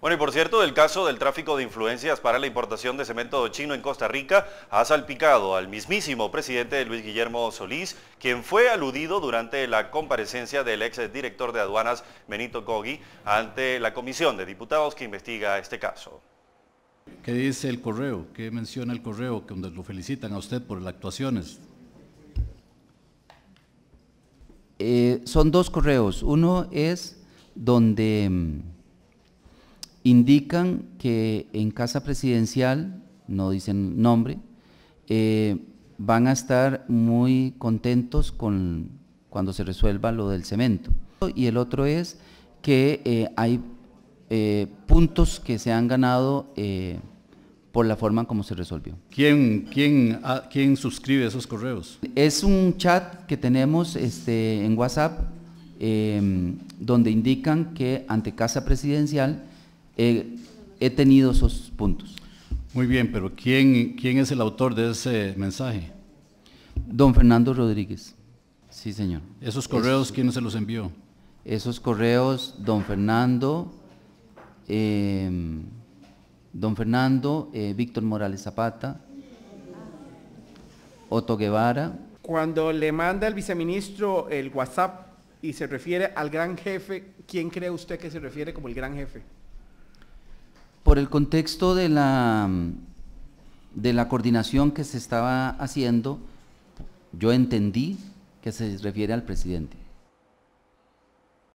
Bueno, y por cierto, el caso del tráfico de influencias para la importación de cemento chino en Costa Rica ha salpicado al mismísimo presidente Luis Guillermo Solís, quien fue aludido durante la comparecencia del ex director de aduanas Benito Cogui ante la comisión de diputados que investiga este caso. ¿Qué dice el correo? ¿Qué menciona el correo? Que donde lo felicitan a usted por las actuaciones. Eh, son dos correos. Uno es donde mm, indican que en Casa Presidencial, no dicen nombre, eh, van a estar muy contentos con cuando se resuelva lo del cemento. Y el otro es que eh, hay eh, puntos que se han ganado por la forma como se resolvió. ¿Quién, ah, ¿Quién suscribe esos correos? Es un chat que tenemos este, en WhatsApp donde indican que ante Casa Presidencial he tenido esos puntos. Muy bien, pero ¿quién, ¿quién es el autor de ese mensaje? Don Fernando Rodríguez. Sí, señor. ¿Esos correos quién se los envió? Esos correos, don Fernando, em, don Fernando, eh, Víctor Morales Zapata, Otto Guevara. Cuando le manda el viceministro el WhatsApp y se refiere al gran jefe, ¿quién cree usted que se refiere como el gran jefe? Por el contexto de la, de la coordinación que se estaba haciendo, yo entendí que se refiere al presidente.